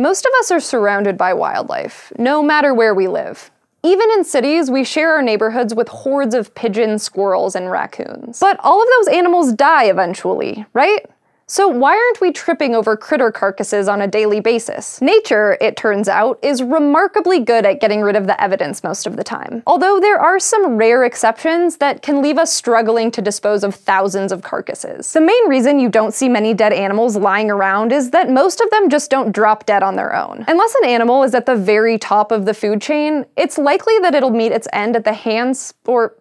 Most of us are surrounded by wildlife, no matter where we live. Even in cities, we share our neighborhoods with hordes of pigeons, squirrels, and raccoons. But all of those animals die eventually, right? So why aren't we tripping over critter carcasses on a daily basis? Nature, it turns out, is remarkably good at getting rid of the evidence most of the time. Although there are some rare exceptions that can leave us struggling to dispose of thousands of carcasses. The main reason you don't see many dead animals lying around is that most of them just don't drop dead on their own. Unless an animal is at the very top of the food chain, it's likely that it'll meet its end at the hands, or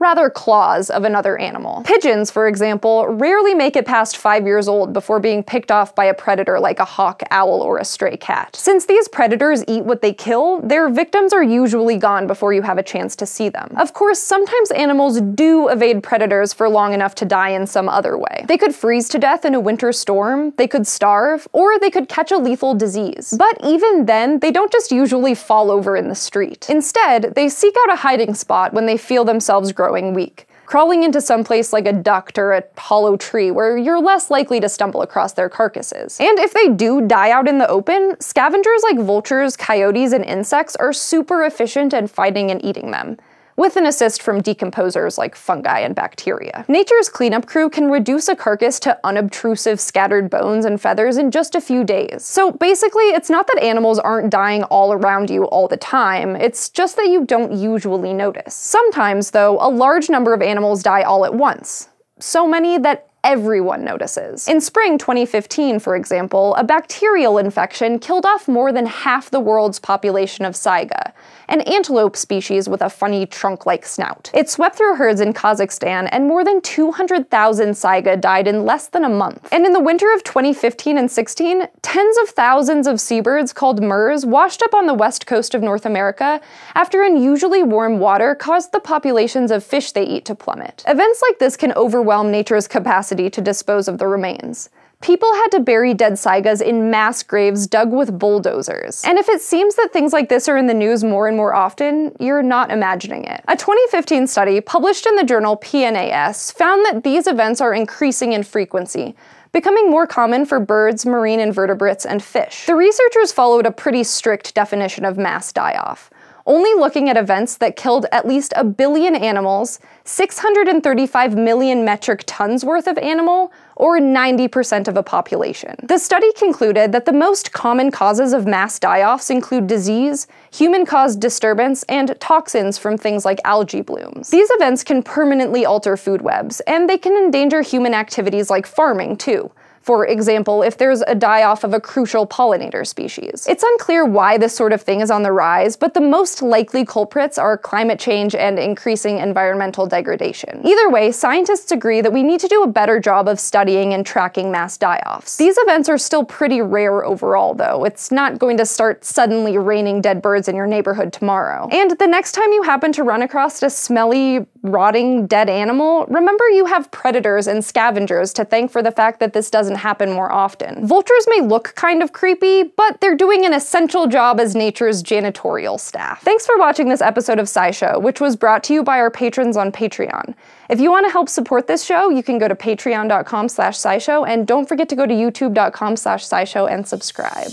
rather claws of another animal. Pigeons, for example, rarely make it past five years old before being picked off by a predator like a hawk, owl, or a stray cat. Since these predators eat what they kill, their victims are usually gone before you have a chance to see them. Of course, sometimes animals do evade predators for long enough to die in some other way. They could freeze to death in a winter storm, they could starve, or they could catch a lethal disease. But even then, they don't just usually fall over in the street. Instead, they seek out a hiding spot when they feel themselves grow growing weak. Crawling into some place like a duct or a hollow tree where you're less likely to stumble across their carcasses. And if they do die out in the open, scavengers like vultures, coyotes, and insects are super efficient at finding and eating them with an assist from decomposers like fungi and bacteria. Nature's cleanup crew can reduce a carcass to unobtrusive scattered bones and feathers in just a few days. So basically, it's not that animals aren't dying all around you all the time, it's just that you don't usually notice. Sometimes, though, a large number of animals die all at once, so many that everyone notices. In spring 2015, for example, a bacterial infection killed off more than half the world's population of saiga, an antelope species with a funny trunk-like snout. It swept through herds in Kazakhstan, and more than 200,000 saiga died in less than a month. And in the winter of 2015 and 16, tens of thousands of seabirds called murs washed up on the west coast of North America after unusually warm water caused the populations of fish they eat to plummet. Events like this can overwhelm nature's capacity to dispose of the remains. People had to bury dead saigas in mass graves dug with bulldozers. And if it seems that things like this are in the news more and more often, you're not imagining it. A 2015 study published in the journal PNAS found that these events are increasing in frequency, becoming more common for birds, marine invertebrates, and fish. The researchers followed a pretty strict definition of mass die-off only looking at events that killed at least a billion animals, 635 million metric tons worth of animal, or 90% of a population. The study concluded that the most common causes of mass die-offs include disease, human-caused disturbance, and toxins from things like algae blooms. These events can permanently alter food webs, and they can endanger human activities like farming, too, for example, if there's a die off of a crucial pollinator species. It's unclear why this sort of thing is on the rise, but the most likely culprits are climate change and increasing environmental degradation. Either way, scientists agree that we need to do a better job of studying and tracking mass die offs. These events are still pretty rare overall, though. It's not going to start suddenly raining dead birds in your neighborhood tomorrow. And the next time you happen to run across a smelly, rotting dead animal, remember you have predators and scavengers to thank for the fact that this doesn't happen more often. Vultures may look kind of creepy, but they're doing an essential job as nature's janitorial staff. Thanks for watching this episode of SciShow, which was brought to you by our patrons on Patreon. If you want to help support this show, you can go to patreon.com slash scishow, and don't forget to go to youtube.com slash scishow and subscribe.